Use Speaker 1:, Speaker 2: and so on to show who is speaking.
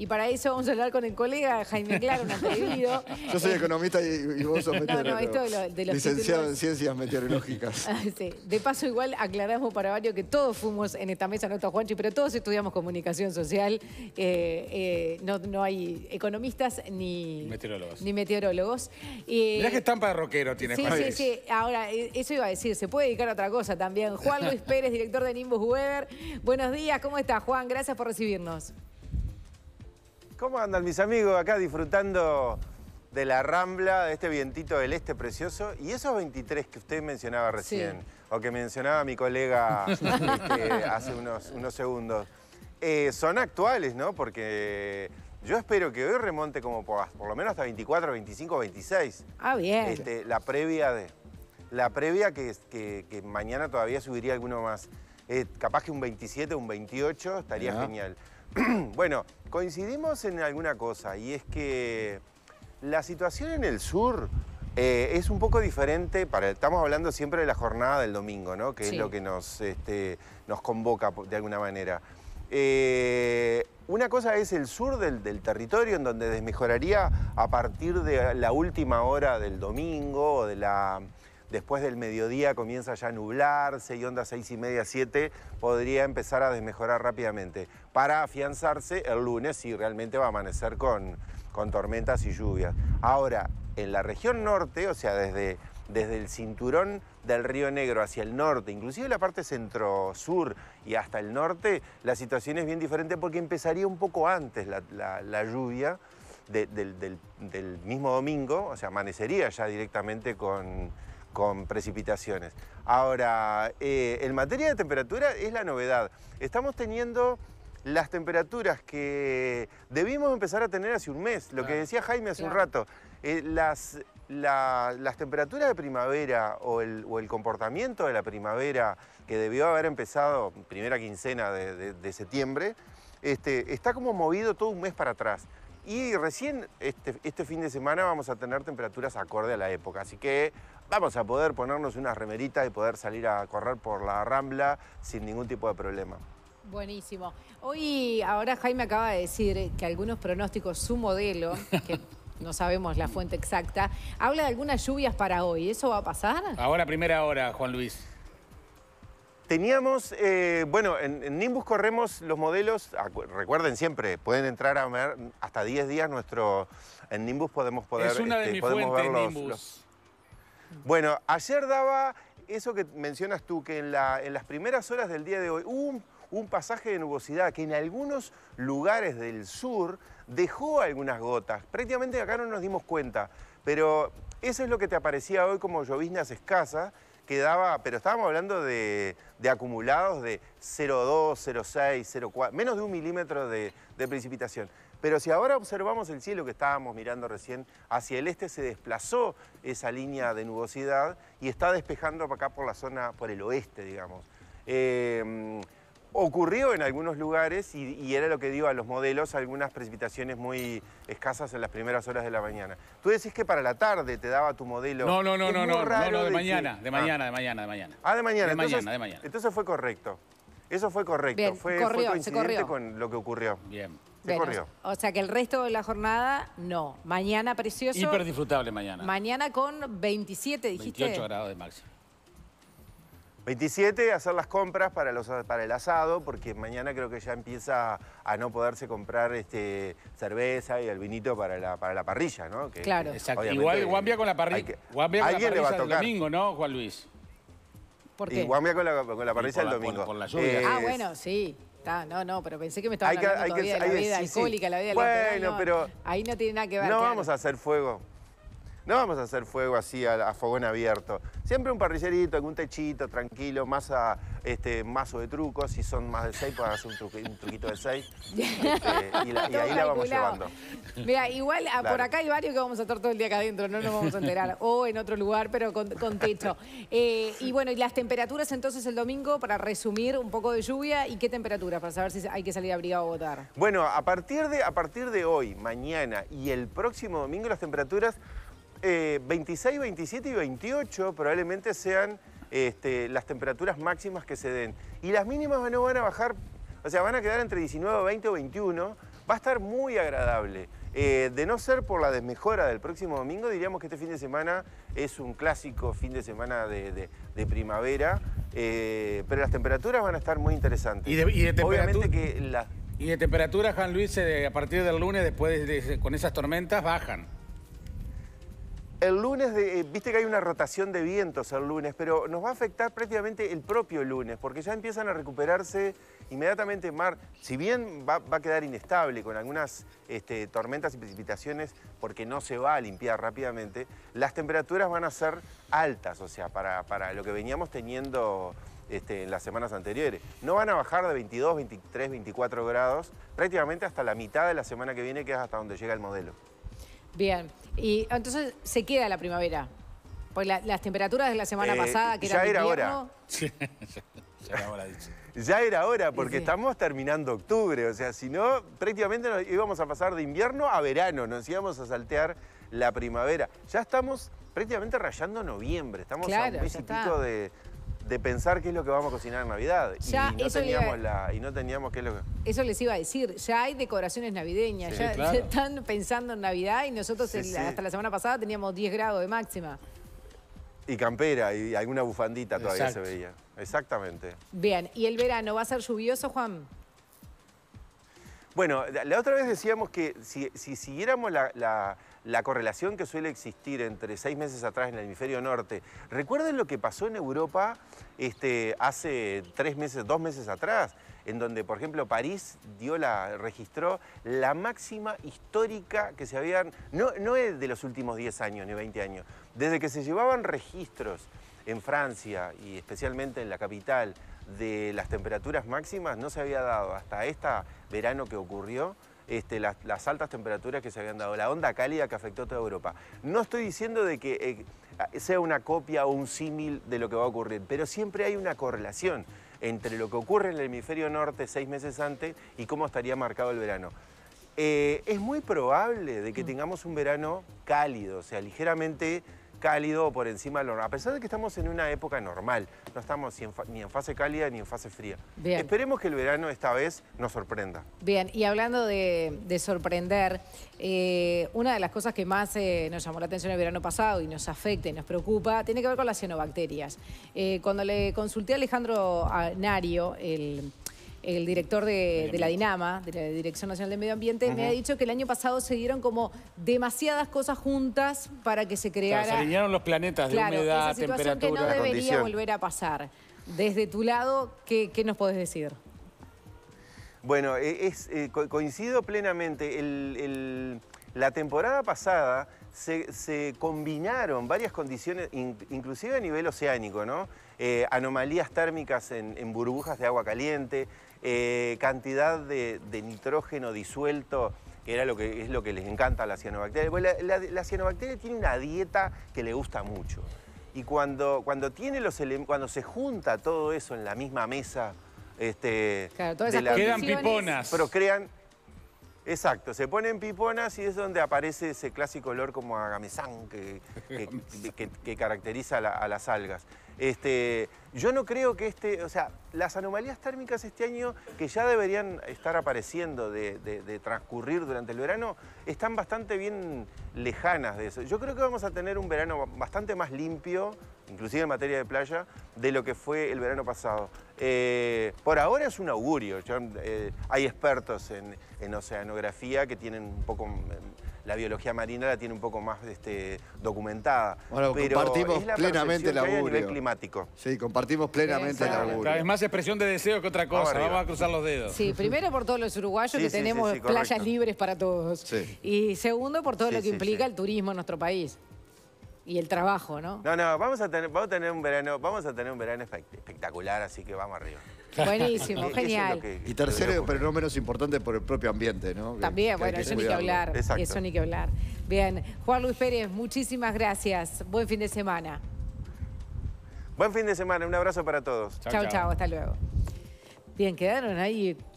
Speaker 1: Y para eso vamos a hablar con el colega Jaime Claro, un atrevido. Yo soy eh,
Speaker 2: economista y, vos sos meteorólogo. No, no, esto lo, de Licenciado en Ciencias Meteorológicas.
Speaker 1: Ah, de paso, igual aclaramos para varios que todos fuimos en esta mesa, no está Juanchi, pero todos estudiamos comunicación social. Eh, eh, no, hay economistas ni meteorólogos. Ni meteorólogos. que
Speaker 2: estampa de rockero tiene Sí, sí, sí.
Speaker 1: Ahora, eso iba a decir, se puede dedicar a otra cosa también. Juan Luis Pérez, director de Nimbus Weber. Buenos días, ¿cómo está Juan? Gracias por recibirnos.
Speaker 2: ¿Cómo andan mis amigos acá disfrutando de la Rambla, de este vientito del este precioso? Y esos 23 que usted mencionaba recién, o que mencionaba mi colega este, hace unos, segundos, eh, son actuales, ¿no? Porque yo espero que hoy remonte como por, lo menos hasta 24, 25, 26.
Speaker 1: Ah, bien. Este,
Speaker 2: la previa de... La previa que, mañana todavía subiría alguno más. Eh, capaz que un 27, un 28, estaría genial. bueno, coincidimos en alguna cosa y es que la situación en el sur eh, es un poco diferente, para, estamos hablando siempre de la jornada del domingo, ¿no? que es lo que nos, este, nos convoca de alguna manera. Eh, una cosa es el sur del, del, territorio, en donde desmejoraría a partir de la última hora del domingo o de la después del mediodía comienza ya a nublarse y onda seis y media, siete, podría empezar a desmejorar rápidamente. Para afianzarse el lunes y realmente va a amanecer con, con tormentas y lluvias. Ahora, en la región norte, o sea, desde, desde el cinturón del Río Negro hacia el norte, inclusive la parte centro-sur y hasta el norte, la situación es bien diferente porque empezaría un poco antes la, lluvia. del, del mismo domingo, o sea, amanecería ya directamente con, con precipitaciones. Ahora, eh, en materia de temperatura es la novedad. Estamos teniendo las temperaturas que debimos empezar a tener hace un mes, lo que decía Jaime hace un rato. Eh, las, temperaturas de primavera o el, comportamiento de la primavera que debió haber empezado primera quincena de, septiembre, este, está como movido todo un mes para atrás. Y recién este, este, fin de semana vamos a tener temperaturas acorde a la época, así que vamos a poder ponernos unas remeritas y poder salir a correr por la Rambla sin ningún tipo de problema.
Speaker 1: Buenísimo. Hoy, ahora Jaime acaba de decir que algunos pronósticos, su modelo, que no sabemos la fuente exacta, habla de algunas lluvias para hoy. ¿Eso va a pasar?
Speaker 2: Ahora, primera hora, Juan Luis. Teníamos, eh, bueno, en, Nimbus corremos los modelos, ah, recuerden siempre, pueden entrar a ver hasta 10 días nuestro, en Nimbus podemos poder... los, Bueno, ayer daba eso que mencionas tú, que en, las primeras horas del día de hoy hubo un, un pasaje de nubosidad que en algunos lugares del sur dejó algunas gotas. Prácticamente acá no nos dimos cuenta, pero eso es lo que te aparecía hoy como lloviznas escasas quedaba, pero estábamos hablando de, acumulados de 0,2, 0,6, 0,4, menos de un milímetro de, precipitación. Pero si ahora observamos el cielo que estábamos mirando recién, hacia el este se desplazó esa línea de nubosidad y está despejando para acá por la zona, por el oeste, digamos. Eh, Ocurrió en algunos lugares y, era lo que dio a los modelos, algunas precipitaciones muy escasas en las primeras horas de la mañana. Tú decís que para la tarde te daba tu modelo. No, no, no, no, no, no, de, mañana, de ah. mañana, de mañana, de mañana. Ah, de mañana. De entonces, mañana, de mañana. Entonces fue correcto. Eso fue correcto. fue, corrió, coincidente se corrió. con lo que ocurrió. Bien. Se corrió.
Speaker 1: O sea que el resto de la jornada, no. Mañana precioso. Hiper
Speaker 2: disfrutable mañana.
Speaker 1: Mañana con 27, dijiste. 28 grados
Speaker 2: de máximo. 27, hacer las compras para, el asado, porque mañana creo que ya empieza a no poderse comprar este, cerveza y el vinito para la, para la parrilla, ¿no? claro, exacto. Igual Guambia con la, parrilla con la parrilla el domingo, ¿no, Juan Luis? ¿Por qué? Y Guambia con la, con la parrilla el domingo. con la lluvia. Eh, ah, bueno,
Speaker 1: sí. no, no, pero pensé que me estaba hablando que, todavía de la vida alcohólica, la vida bueno, pero... Ahí no tiene nada que ver. No vamos
Speaker 2: a hacer fuego. No vamos a hacer fuego así a, fogón abierto. Siempre un parrillerito, algún techito, tranquilo, más a este, mazo de trucos. Si son más de seis, para hacer un, truquito de seis. Este, y, ahí la vamos llevando.
Speaker 1: Mira, igual ah, por acá hay varios que vamos a estar todo el día acá adentro, no nos vamos a enterar. o en otro lugar, pero con, techo. Eh, y bueno, y las temperaturas entonces el domingo, para resumir, un poco de lluvia. ¿Y qué temperaturas? Para saber si hay que salir abrigado a votar.
Speaker 2: Bueno, a partir de, a partir de hoy, mañana y el próximo domingo, las temperaturas 26, eh, 27 y 28 probablemente sean este, las temperaturas máximas que se den. Y las mínimas no van a bajar, o sea, van a quedar entre 19, 20 o 21. Va a estar muy agradable. Eh, de no ser por la desmejora del próximo domingo, diríamos que este fin de semana es un clásico fin de semana de, primavera, eh, pero las temperaturas van a estar muy interesantes. ¿Y Obviamente que la... Y de temperatura, Juan Luis, a partir del lunes, después con esas tormentas, bajan. El lunes, eh, viste que hay una rotación de vientos el lunes, pero nos va a afectar prácticamente el propio lunes, porque ya empiezan a recuperarse inmediatamente mar, si bien va, a quedar inestable con algunas este, tormentas y precipitaciones, porque no se va a limpiar rápidamente, las temperaturas van a ser altas, o sea, para, lo que veníamos teniendo este, en las semanas anteriores. No van a bajar de 22, 23, 24 grados, prácticamente hasta la mitad de la semana que viene, que es hasta donde llega el modelo.
Speaker 1: Bien. Y entonces se queda la primavera. Pues las temperaturas de la semana eh, pasada, que ya era hora.
Speaker 2: invierno, Ya era hora Ya era hora, porque estamos terminando octubre, o sea, si no, prácticamente íbamos a pasar de invierno a verano, nos íbamos a saltear la primavera. Ya estamos prácticamente rayando noviembre, estamos a un mes de, de pensar qué es lo que vamos a cocinar en Navidad. y, no teníamos la, y no teníamos qué es lo que...
Speaker 1: Eso les iba a decir, ya hay decoraciones navideñas, ya, están pensando en Navidad y nosotros hasta la semana pasada teníamos 10 grados de máxima.
Speaker 2: Y campera y alguna bufandita todavía se veía. Exactamente.
Speaker 1: Bien, ¿y el verano va a ser lluvioso, Juan?
Speaker 2: Bueno, la otra vez decíamos que si, si siguiéramos la la correlación que suele existir entre seis meses atrás en el hemisferio norte. Recuerden lo que pasó en Europa este, hace tres meses, dos meses atrás, en donde, por ejemplo, París dio la, registró la máxima histórica que se habían, no, es de los últimos 10 años ni 20 años, desde que se llevaban registros en Francia y especialmente en la capital de las temperaturas máximas, no se había dado hasta este verano que ocurrió este, las, altas temperaturas que se habían dado, la onda cálida que afectó toda Europa. No estoy diciendo de que eh, sea una copia o un símil de lo que va a ocurrir, pero siempre hay una correlación entre lo que ocurre en el hemisferio norte seis meses antes y cómo estaría marcado el verano. Eh, es muy probable de que mm. tengamos un verano cálido, o sea, ligeramente cálido por encima A pesar de que estamos en una época normal, no estamos ni en, fase cálida ni en fase fría. Esperemos que el verano esta vez nos sorprenda.
Speaker 1: Bien, y hablando de, sorprender, eh, una de las cosas que más eh, nos llamó la atención el verano pasado y nos afecta y nos preocupa tiene que ver con las cianobacterias. Eh, cuando le consulté a Alejandro Nario, el el director de, la Dinama, de la Dirección Nacional de Medio Ambiente, me ha dicho que el año pasado se dieron como demasiadas cosas juntas para que se creara... se alinearon
Speaker 2: los planetas de humedad, temperatura, que no debería volver
Speaker 1: a pasar. Desde tu lado, ¿qué, nos podés decir?
Speaker 2: Bueno, e, eh, coincido plenamente. la temporada pasada se, combinaron varias condiciones, inclusive a nivel oceánico, ¿no? Eh, anomalías térmicas en burbujas de agua caliente, eh, cantidad de, nitrógeno disuelto, que era lo que, es lo que les encanta a pues la cianobacteria. la, la, cianobacteria tiene una dieta que le gusta mucho. Y cuando, cuando, tiene los cuando se junta todo eso en la misma mesa, este,
Speaker 1: quedan piponas.
Speaker 2: crean. Exacto, se ponen piponas y es donde aparece ese clásico olor como a que, que, caracteriza a, las algas. Este, yo no creo que este, o sea, las anomalías térmicas este año, que ya deberían estar apareciendo de, transcurrir durante el verano, están bastante bien lejanas de eso. Yo creo que vamos a tener un verano bastante más limpio, inclusive en materia de playa, de lo que fue el verano pasado. Eh, por ahora es un augurio. Eh, hay expertos en, oceanografía que tienen un poco la biología marina la tiene un poco más este, documentada. Bueno, compartimos plenamente el laburo. climático. Sí, compartimos plenamente el laburo. Cada vez más expresión de deseo que otra cosa. Vamos, a cruzar los dedos. Sí, primero
Speaker 1: por todos los uruguayos que tenemos playas libres para todos. Y segundo por todo lo que implica el turismo en nuestro país y el trabajo, ¿no?
Speaker 2: No, no, vamos a tener, un verano, vamos a tener un verano espectacular, así que vamos arriba. Buenísimo, genial. y tercero, pero no menos importante por el propio ambiente, ¿no? También, bueno, eso ni que hablar. Eso ni que
Speaker 1: hablar. Bien, Juan Luis Pérez, muchísimas gracias. Buen fin de semana.
Speaker 2: Buen fin de semana, un abrazo para todos. Chao, chao,
Speaker 1: hasta luego. Bien, quedaron ahí